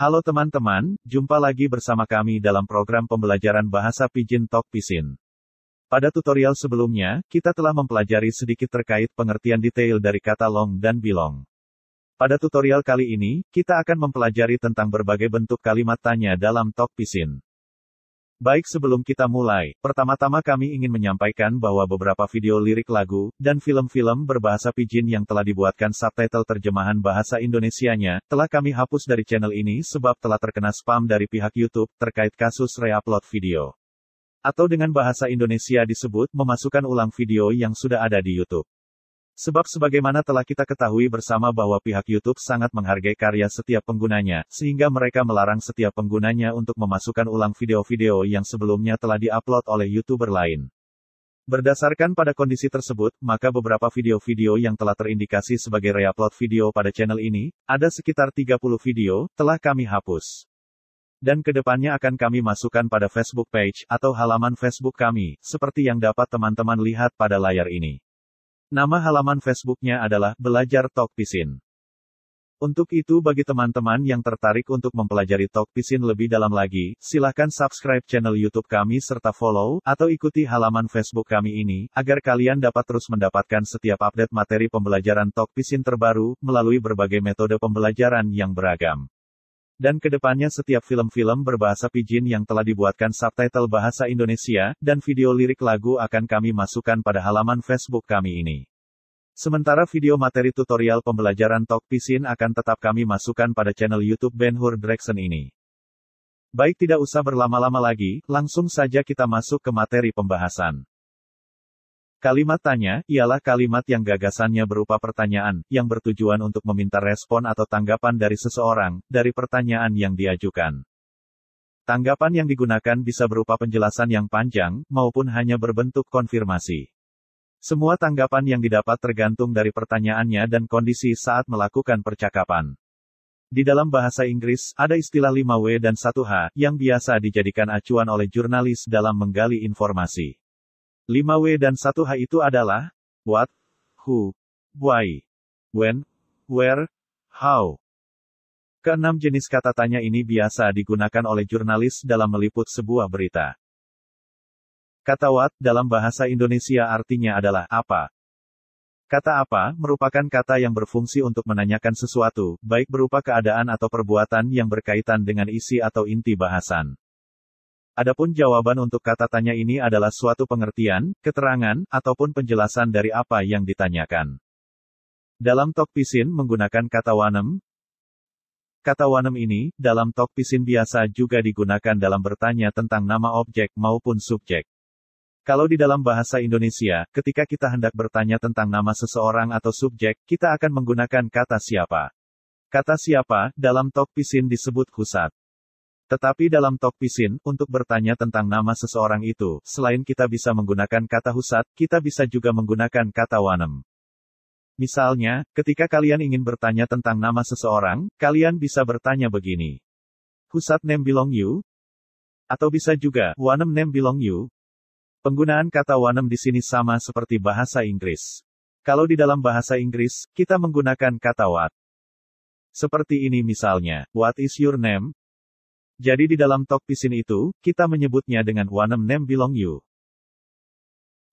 Halo teman-teman, jumpa lagi bersama kami dalam program pembelajaran bahasa Pijin Talk Pisin. Pada tutorial sebelumnya, kita telah mempelajari sedikit terkait pengertian detail dari kata long dan bilong. Pada tutorial kali ini, kita akan mempelajari tentang berbagai bentuk kalimat tanya dalam Talk Pisin. Baik sebelum kita mulai, pertama-tama kami ingin menyampaikan bahwa beberapa video lirik lagu, dan film-film berbahasa pijin yang telah dibuatkan subtitle terjemahan bahasa Indonesianya, telah kami hapus dari channel ini sebab telah terkena spam dari pihak YouTube, terkait kasus reupload video. Atau dengan bahasa Indonesia disebut memasukkan ulang video yang sudah ada di YouTube. Sebab sebagaimana telah kita ketahui bersama bahwa pihak YouTube sangat menghargai karya setiap penggunanya, sehingga mereka melarang setiap penggunanya untuk memasukkan ulang video-video yang sebelumnya telah diupload oleh YouTuber lain. Berdasarkan pada kondisi tersebut, maka beberapa video-video yang telah terindikasi sebagai reupload video pada channel ini, ada sekitar 30 video, telah kami hapus. Dan kedepannya akan kami masukkan pada Facebook page, atau halaman Facebook kami, seperti yang dapat teman-teman lihat pada layar ini. Nama halaman Facebooknya adalah Belajar Talk Pisin. Untuk itu bagi teman-teman yang tertarik untuk mempelajari Talk Pisin lebih dalam lagi, silahkan subscribe channel YouTube kami serta follow, atau ikuti halaman Facebook kami ini, agar kalian dapat terus mendapatkan setiap update materi pembelajaran Talk Pisin terbaru, melalui berbagai metode pembelajaran yang beragam. Dan kedepannya setiap film-film berbahasa Pijin yang telah dibuatkan subtitle bahasa Indonesia, dan video lirik lagu akan kami masukkan pada halaman Facebook kami ini. Sementara video materi tutorial pembelajaran Talk Pisin akan tetap kami masukkan pada channel YouTube Ben Hur Drexen ini. Baik tidak usah berlama-lama lagi, langsung saja kita masuk ke materi pembahasan. Kalimat tanya ialah kalimat yang gagasannya berupa pertanyaan yang bertujuan untuk meminta respon atau tanggapan dari seseorang dari pertanyaan yang diajukan. Tanggapan yang digunakan bisa berupa penjelasan yang panjang maupun hanya berbentuk konfirmasi. Semua tanggapan yang didapat tergantung dari pertanyaannya dan kondisi saat melakukan percakapan. Di dalam bahasa Inggris, ada istilah 5W dan 1H yang biasa dijadikan acuan oleh jurnalis dalam menggali informasi. 5W dan satu h itu adalah what, who, why, when, where, how. Keenam jenis kata tanya ini biasa digunakan oleh jurnalis dalam meliput sebuah berita. Kata what dalam bahasa Indonesia artinya adalah apa. Kata apa merupakan kata yang berfungsi untuk menanyakan sesuatu, baik berupa keadaan atau perbuatan yang berkaitan dengan isi atau inti bahasan. Adapun jawaban untuk kata tanya ini adalah suatu pengertian, keterangan, ataupun penjelasan dari apa yang ditanyakan. Dalam Tokpisin menggunakan kata wanem. Kata wanem ini, dalam Tokpisin biasa juga digunakan dalam bertanya tentang nama objek maupun subjek. Kalau di dalam bahasa Indonesia, ketika kita hendak bertanya tentang nama seseorang atau subjek, kita akan menggunakan kata siapa. Kata siapa, dalam Tokpisin disebut kusat. Tetapi dalam talk pisin, untuk bertanya tentang nama seseorang itu, selain kita bisa menggunakan kata husat, kita bisa juga menggunakan kata wanem. Misalnya, ketika kalian ingin bertanya tentang nama seseorang, kalian bisa bertanya begini. Husat name belong you? Atau bisa juga, wanem name belong you? Penggunaan kata wanem di sini sama seperti bahasa Inggris. Kalau di dalam bahasa Inggris, kita menggunakan kata what. Seperti ini misalnya, what is your name? Jadi di dalam tok pisin itu, kita menyebutnya dengan Wanem Nem Bilong Yu.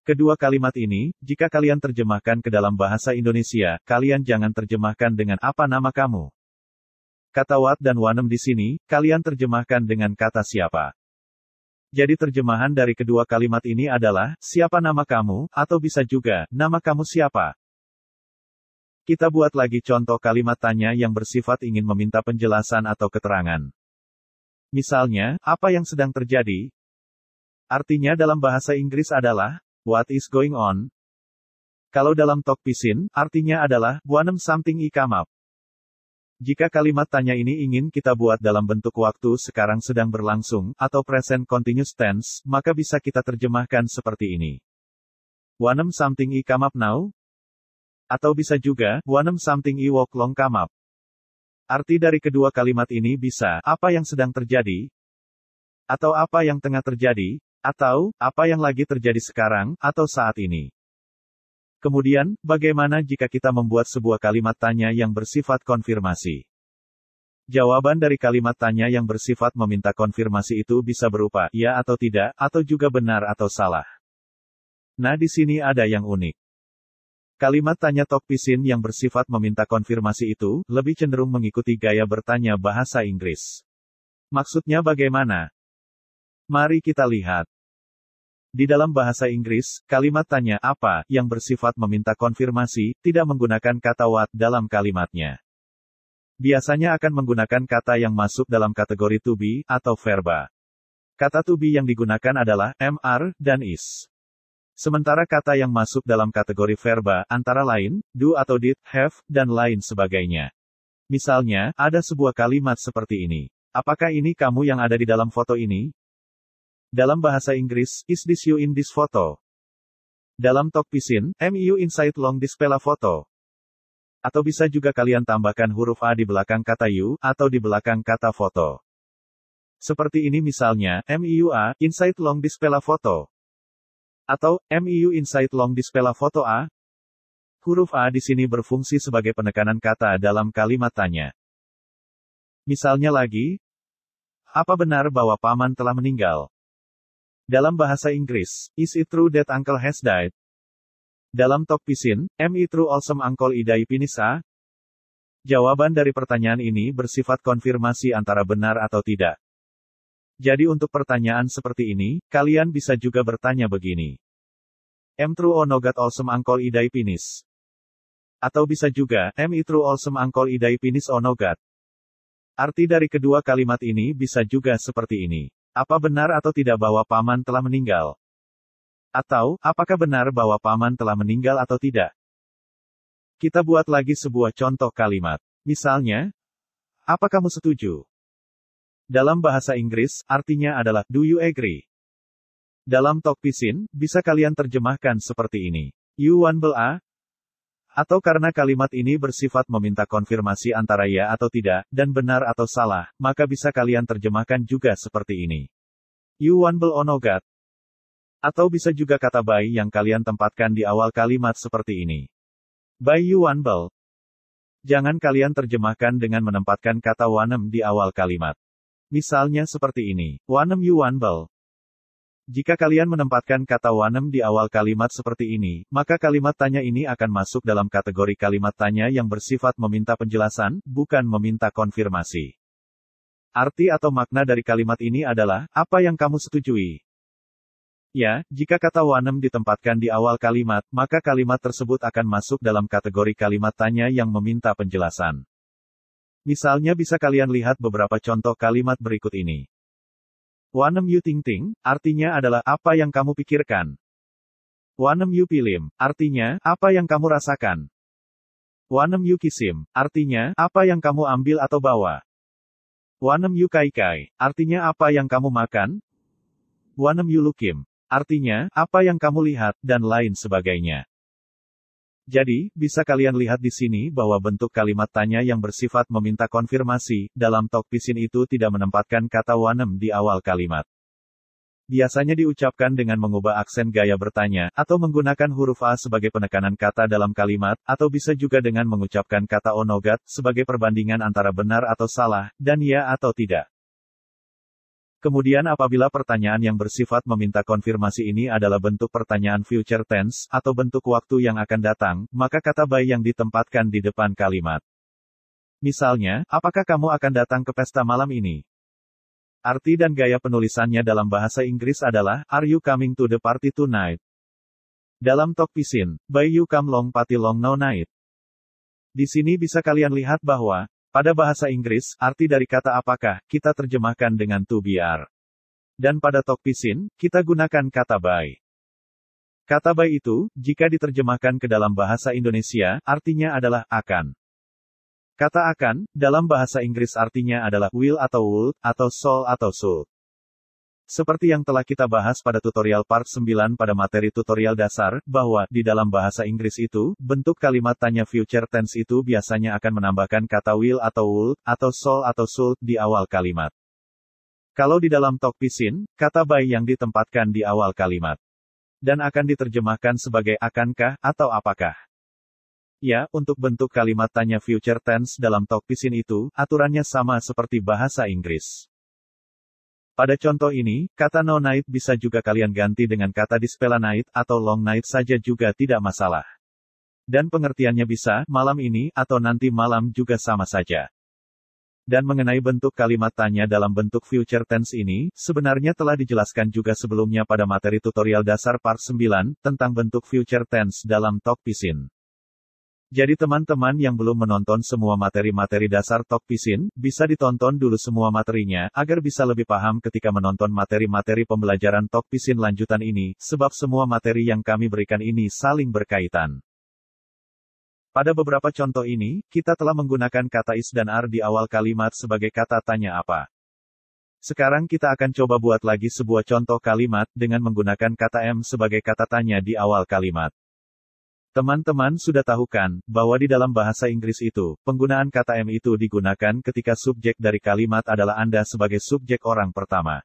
Kedua kalimat ini, jika kalian terjemahkan ke dalam bahasa Indonesia, kalian jangan terjemahkan dengan apa nama kamu. Kata Wat dan Wanem di sini, kalian terjemahkan dengan kata siapa. Jadi terjemahan dari kedua kalimat ini adalah, siapa nama kamu, atau bisa juga, nama kamu siapa. Kita buat lagi contoh kalimat tanya yang bersifat ingin meminta penjelasan atau keterangan. Misalnya, apa yang sedang terjadi? Artinya dalam bahasa Inggris adalah, what is going on? Kalau dalam talk pisin, artinya adalah, buanem something i come up. Jika kalimat tanya ini ingin kita buat dalam bentuk waktu sekarang sedang berlangsung, atau present continuous tense, maka bisa kita terjemahkan seperti ini. Wanem something i come up now? Atau bisa juga, wanem something i walk long come up. Arti dari kedua kalimat ini bisa, apa yang sedang terjadi, atau apa yang tengah terjadi, atau, apa yang lagi terjadi sekarang, atau saat ini. Kemudian, bagaimana jika kita membuat sebuah kalimat tanya yang bersifat konfirmasi? Jawaban dari kalimat tanya yang bersifat meminta konfirmasi itu bisa berupa ya atau tidak, atau juga benar atau salah. Nah, di sini ada yang unik. Kalimat tanya Tok Pisin yang bersifat meminta konfirmasi itu, lebih cenderung mengikuti gaya bertanya bahasa Inggris. Maksudnya bagaimana? Mari kita lihat. Di dalam bahasa Inggris, kalimat tanya apa yang bersifat meminta konfirmasi tidak menggunakan kata what dalam kalimatnya. Biasanya akan menggunakan kata yang masuk dalam kategori to be atau verba. Kata to be yang digunakan adalah mr dan is. Sementara kata yang masuk dalam kategori verba, antara lain, do atau did, have, dan lain sebagainya. Misalnya, ada sebuah kalimat seperti ini. Apakah ini kamu yang ada di dalam foto ini? Dalam bahasa Inggris, is this you in this photo? Dalam talk pisin, am you inside long this pela photo? Atau bisa juga kalian tambahkan huruf A di belakang kata you, atau di belakang kata foto. Seperti ini misalnya, a inside long this pela photo. Atau, Miu Insight Long Dispela Foto A? Huruf A di sini berfungsi sebagai penekanan kata dalam kalimat tanya. Misalnya lagi, apa benar bahwa paman telah meninggal? Dalam bahasa Inggris, is it true that uncle has died? Dalam talk pisin, am it true awesome uncle idai pinisa? Jawaban dari pertanyaan ini bersifat konfirmasi antara benar atau tidak. Jadi untuk pertanyaan seperti ini, kalian bisa juga bertanya begini. M true or nogat olsem angkol idai penis? Atau bisa juga, M true olsem angkol idai penis or Arti dari kedua kalimat ini bisa juga seperti ini. Apa benar atau tidak bahwa paman telah meninggal? Atau, apakah benar bahwa paman telah meninggal atau tidak? Kita buat lagi sebuah contoh kalimat. Misalnya, apa kamu setuju? Dalam bahasa Inggris, artinya adalah, do you agree? Dalam talk pisin, bisa kalian terjemahkan seperti ini. You want a? Atau karena kalimat ini bersifat meminta konfirmasi antara ya atau tidak, dan benar atau salah, maka bisa kalian terjemahkan juga seperti ini. You want onogat? Atau bisa juga kata "bye" yang kalian tempatkan di awal kalimat seperti ini. By you wanbel. Jangan kalian terjemahkan dengan menempatkan kata wanem di awal kalimat. Misalnya seperti ini, Wanem Yuan Bel. Jika kalian menempatkan kata Wanem di awal kalimat seperti ini, maka kalimat tanya ini akan masuk dalam kategori kalimat tanya yang bersifat meminta penjelasan, bukan meminta konfirmasi. Arti atau makna dari kalimat ini adalah, apa yang kamu setujui? Ya, jika kata wanem ditempatkan di awal kalimat, maka kalimat tersebut akan masuk dalam kategori kalimat tanya yang meminta penjelasan. Misalnya bisa kalian lihat beberapa contoh kalimat berikut ini. Wanem yu ting ting, artinya adalah apa yang kamu pikirkan. Wanem yu pilim, artinya apa yang kamu rasakan. Wanem yu kisim, artinya apa yang kamu ambil atau bawa. Wanem yu kai kai, artinya apa yang kamu makan. Wanem yu lukim, artinya apa yang kamu lihat, dan lain sebagainya. Jadi, bisa kalian lihat di sini bahwa bentuk kalimat tanya yang bersifat meminta konfirmasi, dalam Tokpisin itu tidak menempatkan kata wanem di awal kalimat. Biasanya diucapkan dengan mengubah aksen gaya bertanya, atau menggunakan huruf A sebagai penekanan kata dalam kalimat, atau bisa juga dengan mengucapkan kata onogat, sebagai perbandingan antara benar atau salah, dan ya atau tidak. Kemudian apabila pertanyaan yang bersifat meminta konfirmasi ini adalah bentuk pertanyaan future tense, atau bentuk waktu yang akan datang, maka kata by yang ditempatkan di depan kalimat. Misalnya, apakah kamu akan datang ke pesta malam ini? Arti dan gaya penulisannya dalam bahasa Inggris adalah, Are you coming to the party tonight? Dalam talk pisin, by you come long party long no night. Di sini bisa kalian lihat bahwa, pada bahasa Inggris, arti dari kata apakah, kita terjemahkan dengan to be are. Dan pada tokpisin, kita gunakan kata by. Kata by itu, jika diterjemahkan ke dalam bahasa Indonesia, artinya adalah akan. Kata akan, dalam bahasa Inggris artinya adalah will atau would, atau soul atau soul. Seperti yang telah kita bahas pada tutorial part 9 pada materi tutorial dasar, bahwa, di dalam bahasa Inggris itu, bentuk kalimat tanya future tense itu biasanya akan menambahkan kata will atau will, atau soul atau soul, di awal kalimat. Kalau di dalam talk pisin, kata by yang ditempatkan di awal kalimat. Dan akan diterjemahkan sebagai akankah, atau apakah. Ya, untuk bentuk kalimat tanya future tense dalam talk pisin itu, aturannya sama seperti bahasa Inggris. Pada contoh ini, kata no night bisa juga kalian ganti dengan kata dispela night atau long night saja juga tidak masalah. Dan pengertiannya bisa, malam ini, atau nanti malam juga sama saja. Dan mengenai bentuk kalimat tanya dalam bentuk future tense ini, sebenarnya telah dijelaskan juga sebelumnya pada materi tutorial dasar part 9, tentang bentuk future tense dalam talk pisin. Jadi teman-teman yang belum menonton semua materi-materi dasar Talk Pisin, bisa ditonton dulu semua materinya, agar bisa lebih paham ketika menonton materi-materi pembelajaran Talk Pisin lanjutan ini, sebab semua materi yang kami berikan ini saling berkaitan. Pada beberapa contoh ini, kita telah menggunakan kata is dan are di awal kalimat sebagai kata tanya apa. Sekarang kita akan coba buat lagi sebuah contoh kalimat, dengan menggunakan kata m sebagai kata tanya di awal kalimat. Teman-teman sudah tahu kan, bahwa di dalam bahasa Inggris itu, penggunaan kata m itu digunakan ketika subjek dari kalimat adalah Anda sebagai subjek orang pertama.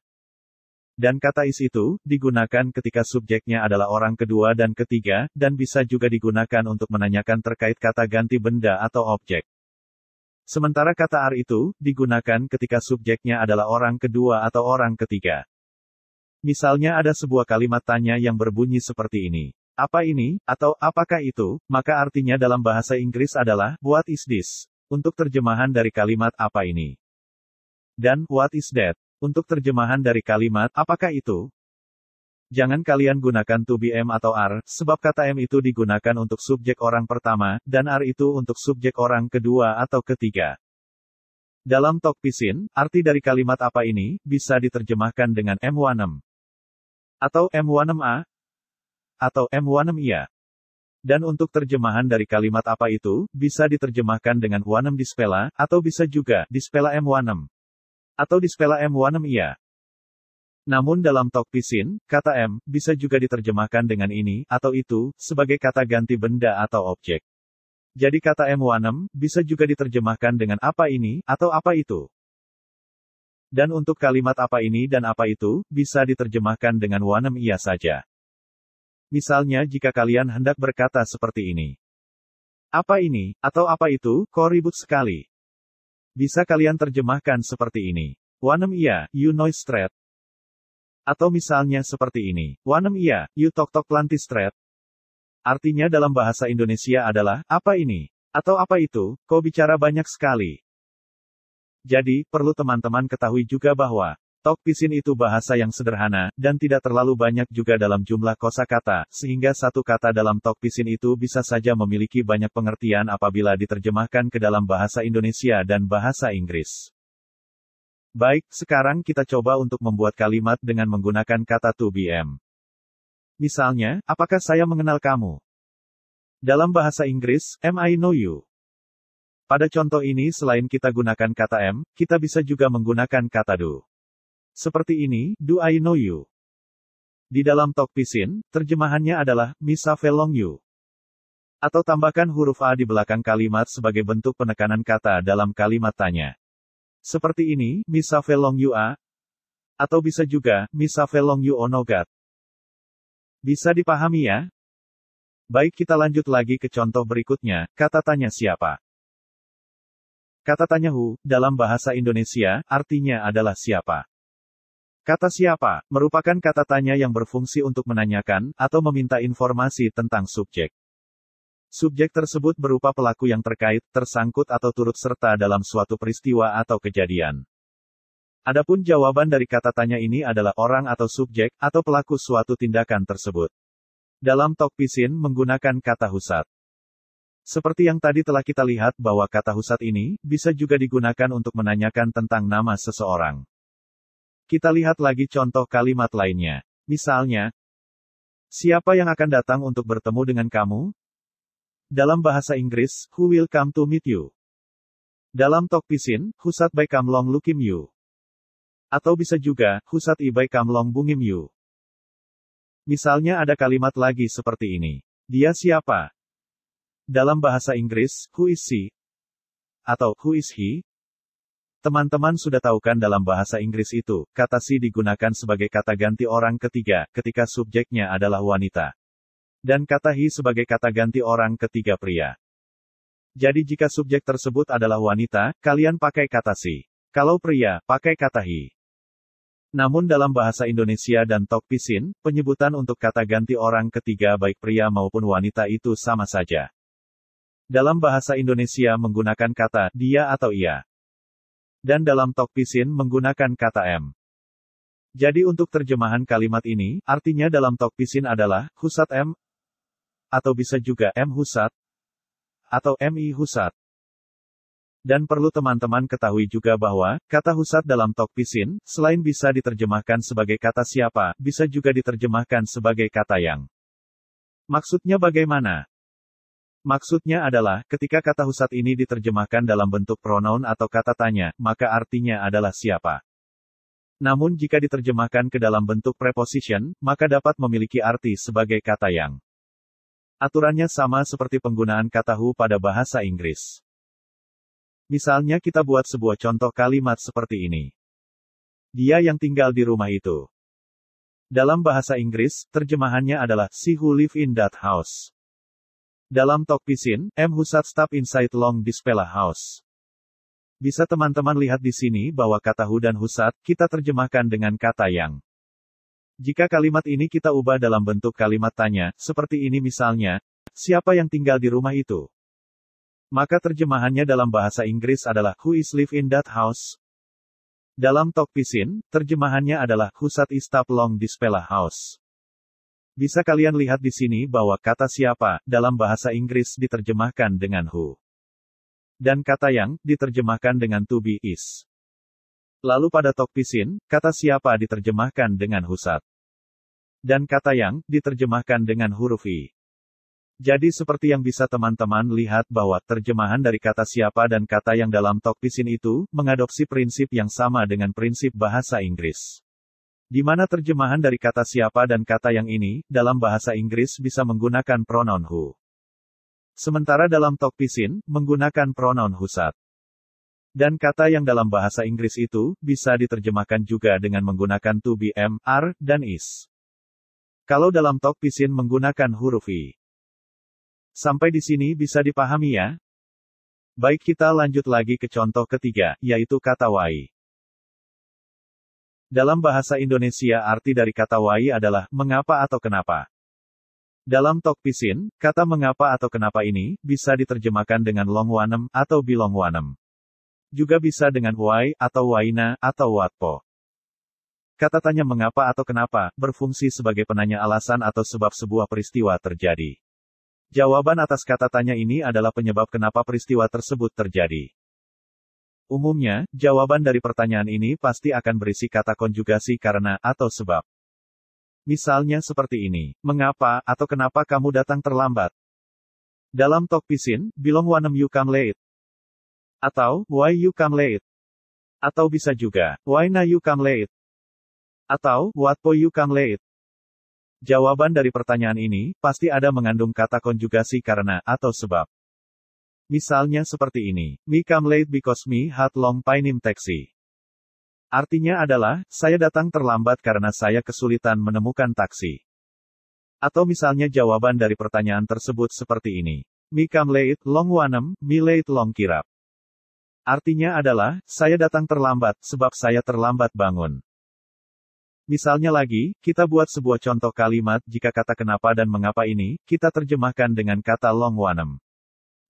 Dan kata is itu, digunakan ketika subjeknya adalah orang kedua dan ketiga, dan bisa juga digunakan untuk menanyakan terkait kata ganti benda atau objek. Sementara kata r itu, digunakan ketika subjeknya adalah orang kedua atau orang ketiga. Misalnya ada sebuah kalimat tanya yang berbunyi seperti ini. Apa ini, atau apakah itu, maka artinya dalam bahasa Inggris adalah, what is this? Untuk terjemahan dari kalimat apa ini. Dan, what is that? Untuk terjemahan dari kalimat, apakah itu? Jangan kalian gunakan to be am atau are, sebab kata m itu digunakan untuk subjek orang pertama, dan are itu untuk subjek orang kedua atau ketiga. Dalam talk pisin, arti dari kalimat apa ini, bisa diterjemahkan dengan M16 atau M16A, atau M. ia. Dan untuk terjemahan dari kalimat apa itu, bisa diterjemahkan dengan wanem Dispela, atau bisa juga, Dispela M. Wanam. Atau Dispela M. Wanam ia. Namun dalam Tok pisin, kata M, bisa juga diterjemahkan dengan ini, atau itu, sebagai kata ganti benda atau objek. Jadi kata M. Wanem, bisa juga diterjemahkan dengan apa ini, atau apa itu. Dan untuk kalimat apa ini dan apa itu, bisa diterjemahkan dengan Wanem ia saja misalnya jika kalian hendak berkata seperti ini. Apa ini, atau apa itu, kok ribut sekali. Bisa kalian terjemahkan seperti ini. Wanem iya, you noise straight. Atau misalnya seperti ini. Wanem iya, you talk talk planti straight. Artinya dalam bahasa Indonesia adalah, apa ini? Atau apa itu, kau bicara banyak sekali. Jadi, perlu teman-teman ketahui juga bahwa, Topisin Pisin itu bahasa yang sederhana, dan tidak terlalu banyak juga dalam jumlah kosa kata, sehingga satu kata dalam topisin Pisin itu bisa saja memiliki banyak pengertian apabila diterjemahkan ke dalam bahasa Indonesia dan bahasa Inggris. Baik, sekarang kita coba untuk membuat kalimat dengan menggunakan kata to BM. Misalnya, apakah saya mengenal kamu? Dalam bahasa Inggris, am I know you? Pada contoh ini selain kita gunakan kata M, kita bisa juga menggunakan kata do. Seperti ini, do I know you? Di dalam Tok Pisin, terjemahannya adalah, Misa Velong You. Atau tambahkan huruf A di belakang kalimat sebagai bentuk penekanan kata dalam kalimat tanya. Seperti ini, Misa Velong You A. Atau bisa juga, Misa Velong You Onogat. Bisa dipahami ya? Baik kita lanjut lagi ke contoh berikutnya, kata tanya siapa. Kata tanya hu dalam bahasa Indonesia, artinya adalah siapa. Kata siapa merupakan kata tanya yang berfungsi untuk menanyakan atau meminta informasi tentang subjek. Subjek tersebut berupa pelaku yang terkait, tersangkut atau turut serta dalam suatu peristiwa atau kejadian. Adapun jawaban dari kata tanya ini adalah orang atau subjek atau pelaku suatu tindakan tersebut. Dalam tok pisin menggunakan kata husat. Seperti yang tadi telah kita lihat bahwa kata husat ini bisa juga digunakan untuk menanyakan tentang nama seseorang. Kita lihat lagi contoh kalimat lainnya. Misalnya, siapa yang akan datang untuk bertemu dengan kamu? Dalam bahasa Inggris, who will come to meet you? Dalam Tok Pisin, Husat kam long Lukim you. Atau bisa juga, Husat Ibai long Bungim you. Misalnya ada kalimat lagi seperti ini. Dia siapa? Dalam bahasa Inggris, who is she? Atau, who is he? Teman-teman sudah tahu kan dalam bahasa Inggris itu, kata si digunakan sebagai kata ganti orang ketiga, ketika subjeknya adalah wanita. Dan kata hi sebagai kata ganti orang ketiga pria. Jadi jika subjek tersebut adalah wanita, kalian pakai kata si. Kalau pria, pakai kata hi. Namun dalam bahasa Indonesia dan Pisin, penyebutan untuk kata ganti orang ketiga baik pria maupun wanita itu sama saja. Dalam bahasa Indonesia menggunakan kata dia atau ia dan dalam Tok Pisin menggunakan kata M. Jadi untuk terjemahan kalimat ini, artinya dalam Tok Pisin adalah, Husat M, atau bisa juga M Husat, atau MI Husat. Dan perlu teman-teman ketahui juga bahwa, kata husat dalam tok pisin, selain bisa diterjemahkan sebagai kata siapa, bisa juga diterjemahkan sebagai kata yang. Maksudnya bagaimana? Maksudnya adalah, ketika kata husat ini diterjemahkan dalam bentuk pronoun atau kata tanya, maka artinya adalah siapa. Namun jika diterjemahkan ke dalam bentuk preposition, maka dapat memiliki arti sebagai kata yang. Aturannya sama seperti penggunaan kata who pada bahasa Inggris. Misalnya kita buat sebuah contoh kalimat seperti ini. Dia yang tinggal di rumah itu. Dalam bahasa Inggris, terjemahannya adalah, she who live in that house. Dalam Talk Pisin, M. Husat Stop Inside Long Dispela House. Bisa teman-teman lihat di sini bahwa kata Hu dan Husat, kita terjemahkan dengan kata yang. Jika kalimat ini kita ubah dalam bentuk kalimat tanya, seperti ini misalnya, siapa yang tinggal di rumah itu? Maka terjemahannya dalam bahasa Inggris adalah, who is live in that house? Dalam Talk Pisin, terjemahannya adalah, Husat stop Long dispela House. Bisa kalian lihat di sini bahwa kata siapa dalam bahasa Inggris diterjemahkan dengan who. Dan kata yang diterjemahkan dengan to be is. Lalu pada Tokpisin, kata siapa diterjemahkan dengan husat. Dan kata yang diterjemahkan dengan huruf i. Jadi seperti yang bisa teman-teman lihat bahwa terjemahan dari kata siapa dan kata yang dalam Tokpisin itu mengadopsi prinsip yang sama dengan prinsip bahasa Inggris di mana terjemahan dari kata siapa dan kata yang ini, dalam bahasa Inggris bisa menggunakan pronoun who. Sementara dalam Tokpisin, menggunakan pronoun husat. Dan kata yang dalam bahasa Inggris itu, bisa diterjemahkan juga dengan menggunakan to be, am, are, dan is. Kalau dalam Tokpisin menggunakan huruf i. Sampai di sini bisa dipahami ya? Baik kita lanjut lagi ke contoh ketiga, yaitu kata why. Dalam bahasa Indonesia arti dari kata wai adalah mengapa atau kenapa. Dalam Tok Pisin, kata mengapa atau kenapa ini bisa diterjemahkan dengan long wanem atau bilong wanem, Juga bisa dengan wai atau waina atau watpo. Kata tanya mengapa atau kenapa berfungsi sebagai penanya alasan atau sebab sebuah peristiwa terjadi. Jawaban atas kata tanya ini adalah penyebab kenapa peristiwa tersebut terjadi. Umumnya, jawaban dari pertanyaan ini pasti akan berisi kata konjugasi karena atau sebab. Misalnya seperti ini, mengapa atau kenapa kamu datang terlambat? Dalam talk pisin, bilang wanem you come late. Atau, why you come late. Atau bisa juga, why na you come late. Atau, what po you come late. Jawaban dari pertanyaan ini, pasti ada mengandung kata konjugasi karena atau sebab. Misalnya seperti ini, Me come late because me had long painim taxi. Artinya adalah, saya datang terlambat karena saya kesulitan menemukan taksi. Atau misalnya jawaban dari pertanyaan tersebut seperti ini. Me come late, long wanem, me late long kirap. Artinya adalah, saya datang terlambat, sebab saya terlambat bangun. Misalnya lagi, kita buat sebuah contoh kalimat jika kata kenapa dan mengapa ini, kita terjemahkan dengan kata long wanem.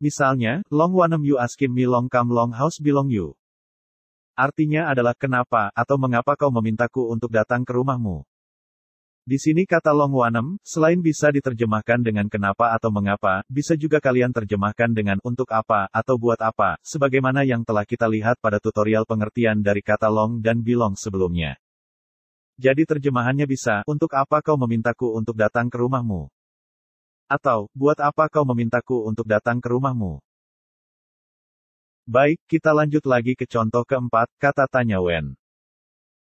Misalnya, long wanem you askim me long come long house bilong you. Artinya adalah kenapa atau mengapa kau memintaku untuk datang ke rumahmu. Di sini kata long wanem, selain bisa diterjemahkan dengan kenapa atau mengapa, bisa juga kalian terjemahkan dengan untuk apa atau buat apa, sebagaimana yang telah kita lihat pada tutorial pengertian dari kata long dan bilong sebelumnya. Jadi terjemahannya bisa, untuk apa kau memintaku untuk datang ke rumahmu? Atau, buat apa kau memintaku untuk datang ke rumahmu? Baik, kita lanjut lagi ke contoh keempat, kata tanya Wen.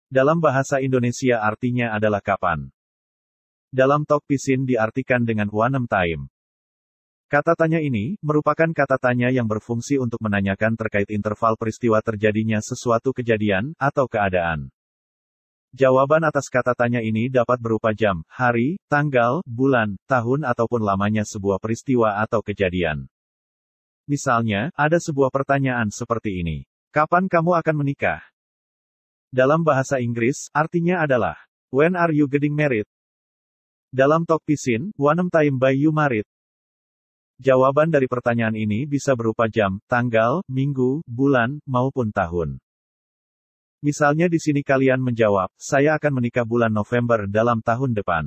Dalam bahasa Indonesia artinya adalah kapan. Dalam Tok pisin diartikan dengan wanem time. Kata tanya ini merupakan kata tanya yang berfungsi untuk menanyakan terkait interval peristiwa terjadinya sesuatu kejadian atau keadaan. Jawaban atas kata tanya ini dapat berupa jam, hari, tanggal, bulan, tahun ataupun lamanya sebuah peristiwa atau kejadian. Misalnya, ada sebuah pertanyaan seperti ini. Kapan kamu akan menikah? Dalam bahasa Inggris, artinya adalah, When are you getting married? Dalam talk pisin, Wanam time by you married? Jawaban dari pertanyaan ini bisa berupa jam, tanggal, minggu, bulan, maupun tahun. Misalnya di sini kalian menjawab, saya akan menikah bulan November dalam tahun depan.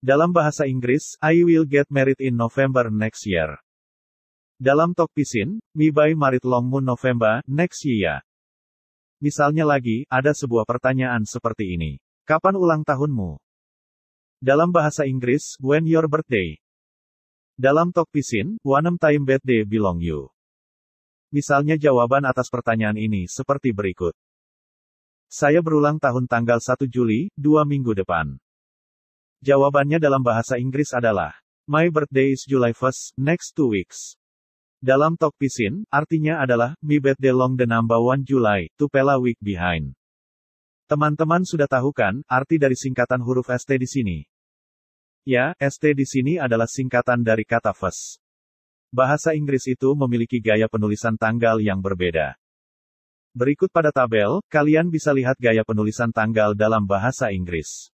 Dalam bahasa Inggris, I will get married in November next year. Dalam Tok pisin, me by married long moon November, next year. Misalnya lagi, ada sebuah pertanyaan seperti ini. Kapan ulang tahunmu? Dalam bahasa Inggris, when your birthday. Dalam Tok pisin, wanem time birthday belong you. Misalnya jawaban atas pertanyaan ini seperti berikut. Saya berulang tahun tanggal 1 Juli, dua minggu depan. Jawabannya dalam bahasa Inggris adalah, My birthday is July 1st, next two weeks. Dalam talk pisin, artinya adalah, Mi birthday long the number one July, to pela week behind. Teman-teman sudah tahu kan, arti dari singkatan huruf ST di sini? Ya, ST di sini adalah singkatan dari kata first. Bahasa Inggris itu memiliki gaya penulisan tanggal yang berbeda. Berikut pada tabel, kalian bisa lihat gaya penulisan tanggal dalam bahasa Inggris.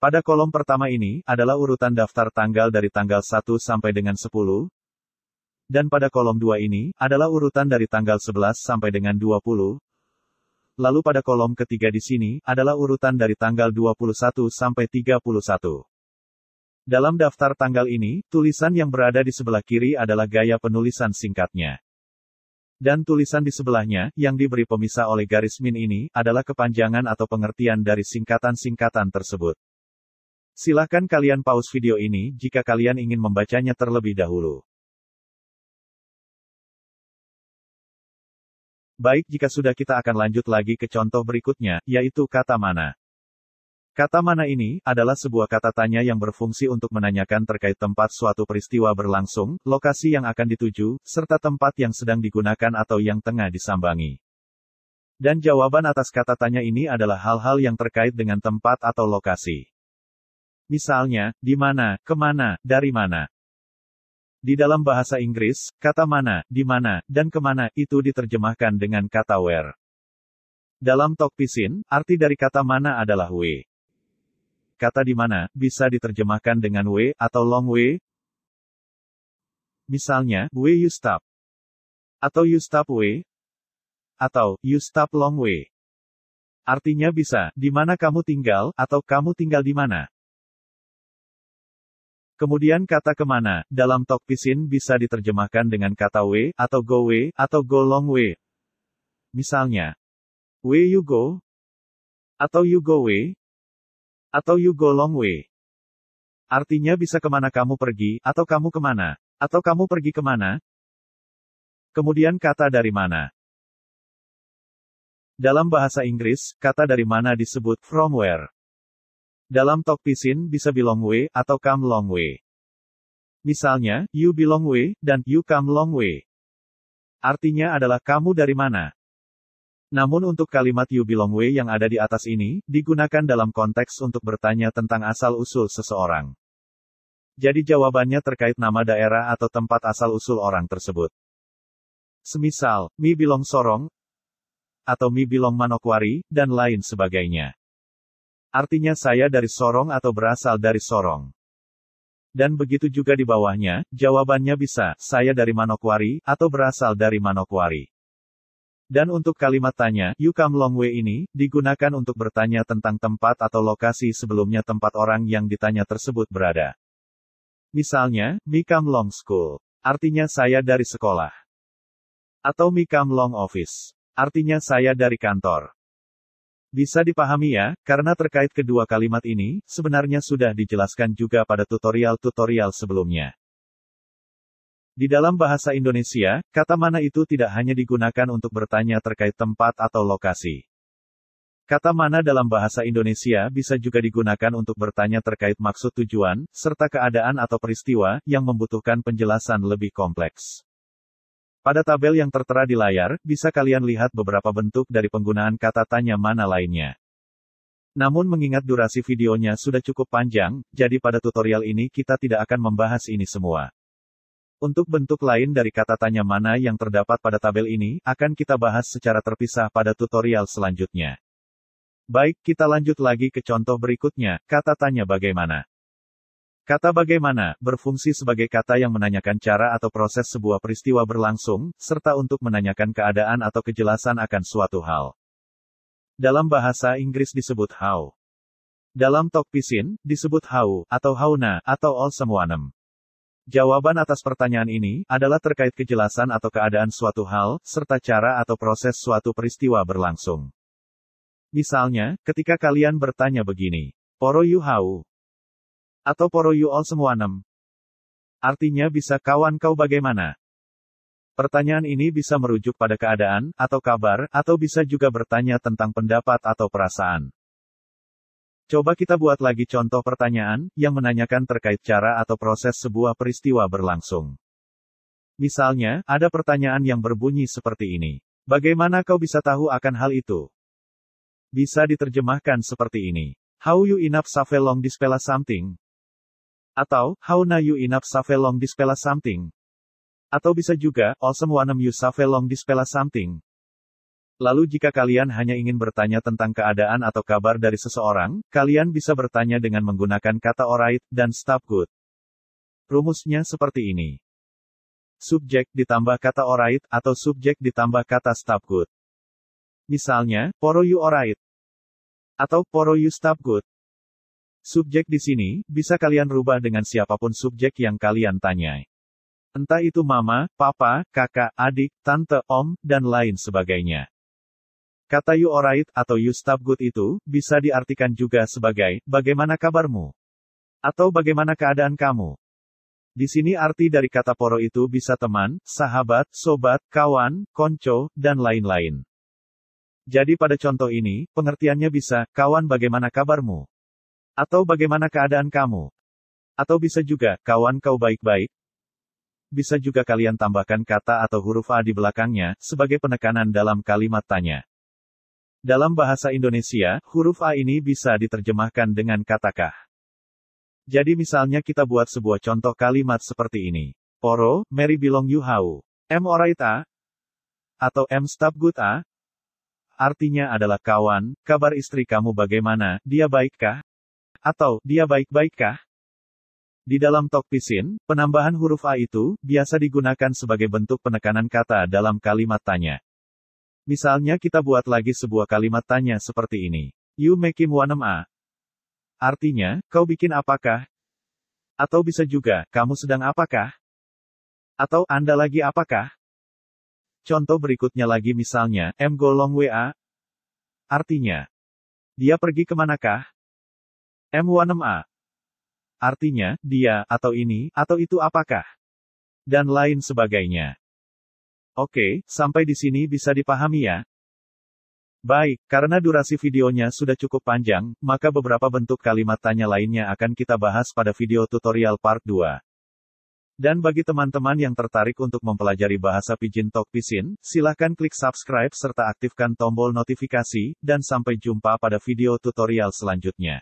Pada kolom pertama ini, adalah urutan daftar tanggal dari tanggal 1 sampai dengan 10, dan pada kolom 2 ini, adalah urutan dari tanggal 11 sampai dengan 20, lalu pada kolom ketiga di sini, adalah urutan dari tanggal 21 sampai 31. Dalam daftar tanggal ini, tulisan yang berada di sebelah kiri adalah gaya penulisan singkatnya. Dan tulisan di sebelahnya, yang diberi pemisah oleh garis min ini, adalah kepanjangan atau pengertian dari singkatan-singkatan tersebut. Silahkan kalian pause video ini jika kalian ingin membacanya terlebih dahulu. Baik jika sudah kita akan lanjut lagi ke contoh berikutnya, yaitu kata mana. Kata mana ini adalah sebuah kata tanya yang berfungsi untuk menanyakan terkait tempat suatu peristiwa berlangsung, lokasi yang akan dituju, serta tempat yang sedang digunakan atau yang tengah disambangi. Dan jawaban atas kata tanya ini adalah hal-hal yang terkait dengan tempat atau lokasi. Misalnya, di mana, kemana, dari mana. Di dalam bahasa Inggris, kata mana, di mana, dan kemana itu diterjemahkan dengan kata where. Dalam Tokpisin, arti dari kata mana adalah we. Kata di mana bisa diterjemahkan dengan W atau long way. Misalnya, W you stop. Atau you stop W. Atau, you stop long way. Artinya bisa, di mana kamu tinggal, atau kamu tinggal di mana. Kemudian kata kemana, dalam talk pisin bisa diterjemahkan dengan kata W, atau go W, atau go long way. Misalnya, way you go, atau you go way, atau you go long way. Artinya bisa kemana kamu pergi, atau kamu kemana. Atau kamu pergi kemana? Kemudian kata dari mana. Dalam bahasa Inggris, kata dari mana disebut from where. Dalam talk pisin bisa belong way, atau come long way. Misalnya, you belong way, dan you come long way. Artinya adalah kamu dari mana. Namun untuk kalimat you belong way yang ada di atas ini, digunakan dalam konteks untuk bertanya tentang asal-usul seseorang. Jadi jawabannya terkait nama daerah atau tempat asal-usul orang tersebut. Semisal, mi belong Sorong, atau mi belong Manokwari, dan lain sebagainya. Artinya saya dari Sorong atau berasal dari Sorong. Dan begitu juga di bawahnya, jawabannya bisa, saya dari Manokwari, atau berasal dari Manokwari. Dan untuk kalimat tanya, you come long way ini, digunakan untuk bertanya tentang tempat atau lokasi sebelumnya tempat orang yang ditanya tersebut berada. Misalnya, me come long school. Artinya saya dari sekolah. Atau me come long office. Artinya saya dari kantor. Bisa dipahami ya, karena terkait kedua kalimat ini, sebenarnya sudah dijelaskan juga pada tutorial-tutorial sebelumnya. Di dalam bahasa Indonesia, kata mana itu tidak hanya digunakan untuk bertanya terkait tempat atau lokasi. Kata mana dalam bahasa Indonesia bisa juga digunakan untuk bertanya terkait maksud tujuan, serta keadaan atau peristiwa yang membutuhkan penjelasan lebih kompleks. Pada tabel yang tertera di layar, bisa kalian lihat beberapa bentuk dari penggunaan kata tanya mana lainnya. Namun mengingat durasi videonya sudah cukup panjang, jadi pada tutorial ini kita tidak akan membahas ini semua. Untuk bentuk lain dari kata tanya mana yang terdapat pada tabel ini, akan kita bahas secara terpisah pada tutorial selanjutnya. Baik, kita lanjut lagi ke contoh berikutnya, kata tanya bagaimana. Kata bagaimana, berfungsi sebagai kata yang menanyakan cara atau proses sebuah peristiwa berlangsung, serta untuk menanyakan keadaan atau kejelasan akan suatu hal. Dalam bahasa Inggris disebut how. Dalam Tok Pisin, disebut how, atau howna, atau all semuanem. Jawaban atas pertanyaan ini adalah terkait kejelasan atau keadaan suatu hal, serta cara atau proses suatu peristiwa berlangsung. Misalnya, ketika kalian bertanya begini, Poro yu hau? Atau Poro yu ol semua Artinya bisa kawan kau bagaimana? Pertanyaan ini bisa merujuk pada keadaan, atau kabar, atau bisa juga bertanya tentang pendapat atau perasaan. Coba kita buat lagi contoh pertanyaan yang menanyakan terkait cara atau proses sebuah peristiwa berlangsung. Misalnya, ada pertanyaan yang berbunyi seperti ini: "Bagaimana kau bisa tahu akan hal itu?" Bisa diterjemahkan seperti ini: "How you enough save long dispela something?" Atau, "How na you enough save long dispela something?" Atau bisa juga, "Awesome wanam you save long dispela something?" Lalu jika kalian hanya ingin bertanya tentang keadaan atau kabar dari seseorang, kalian bisa bertanya dengan menggunakan kata alright dan stop good. Rumusnya seperti ini. Subjek ditambah kata alright atau subjek ditambah kata stop good. Misalnya, poro you alright atau poro you stop good. Subjek di sini bisa kalian rubah dengan siapapun subjek yang kalian tanyai. Entah itu mama, papa, kakak, adik, tante, om, dan lain sebagainya. Kata you alright atau you stop good itu bisa diartikan juga sebagai bagaimana kabarmu atau bagaimana keadaan kamu. Di sini arti dari kata poro itu bisa teman, sahabat, sobat, kawan, konco, dan lain-lain. Jadi pada contoh ini, pengertiannya bisa, kawan bagaimana kabarmu? Atau bagaimana keadaan kamu? Atau bisa juga, kawan kau baik-baik? Bisa juga kalian tambahkan kata atau huruf A di belakangnya, sebagai penekanan dalam kalimat tanya. Dalam bahasa Indonesia, huruf A ini bisa diterjemahkan dengan kata katakah. Jadi misalnya kita buat sebuah contoh kalimat seperti ini. Poro, Mary bilong you how. M oraita Atau M stop good Artinya adalah kawan, kabar istri kamu bagaimana, dia baikkah? Atau, dia baik-baikkah? Di dalam tokpisin, penambahan huruf A itu, biasa digunakan sebagai bentuk penekanan kata dalam kalimat tanya. Misalnya kita buat lagi sebuah kalimat tanya seperti ini. You make him one a. Artinya, kau bikin apakah? Atau bisa juga, kamu sedang apakah? Atau, Anda lagi apakah? Contoh berikutnya lagi misalnya, M go way WA. Artinya, dia pergi kemanakah? m one a Artinya, dia, atau ini, atau itu apakah? Dan lain sebagainya. Oke, sampai di sini bisa dipahami ya? Baik, karena durasi videonya sudah cukup panjang, maka beberapa bentuk kalimat tanya lainnya akan kita bahas pada video tutorial part 2. Dan bagi teman-teman yang tertarik untuk mempelajari bahasa Pijin Talk Pisin, silahkan klik subscribe serta aktifkan tombol notifikasi, dan sampai jumpa pada video tutorial selanjutnya.